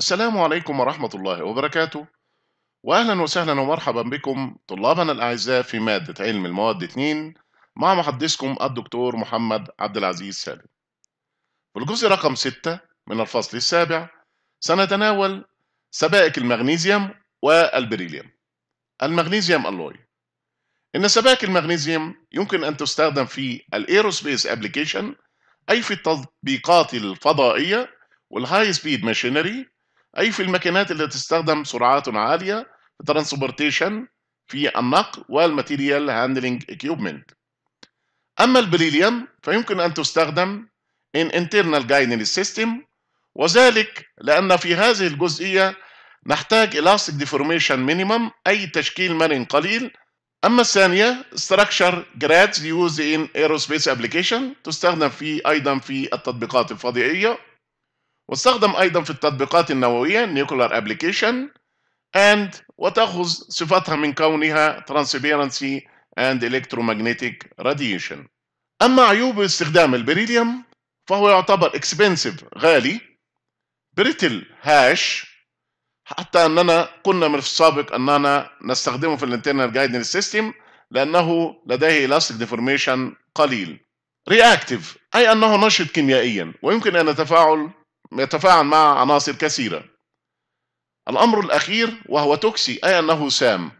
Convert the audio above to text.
السلام عليكم ورحمة الله وبركاته وأهلا وسهلا ومرحبا بكم طلابنا الأعزاء في مادة علم المواد 2 مع محدثكم الدكتور محمد عبد العزيز سالم في الجزء رقم 6 من الفصل السابع سنتناول سبائك المغنيزيوم والبريليوم المغنيزيوم ألوي إن سبائك المغنيزيوم يمكن أن تستخدم في الإيروسبيس أبليكيشن أي في التطبيقات الفضائية والهاي سبيد ماشينري أي في الماكينات التي تستخدم سرعات عالية في ترانسبورتيشن في النقل والماتيريال هاندلنج إكيوبمنت. أما البريليوم فيمكن أن تستخدم in internal guidance system وذلك لأن في هذه الجزئية نحتاج elastic deformation minimum أي تشكيل مرن قليل أما الثانية structure grads used in aerospace application تستخدم في أيضا في التطبيقات الفضائية واستخدم أيضا في التطبيقات النووية Nuclear Application and وتأخذ صفتها من كونها Transparency and Electromagnetic Radiation أما عيوب استخدام البريليوم فهو يعتبر expensive غالي بريتل هاش حتى أننا كنا من السابق أننا نستخدمه في الانترنال جايدنج سيستم لأنه لديه إلاستيك ديفورميشن قليل رياكتيف أي أنه نشط كيميائيا ويمكن أن يتفاعل يتفاعل مع عناصر كثيرة الأمر الأخير وهو توكسي أي أنه سام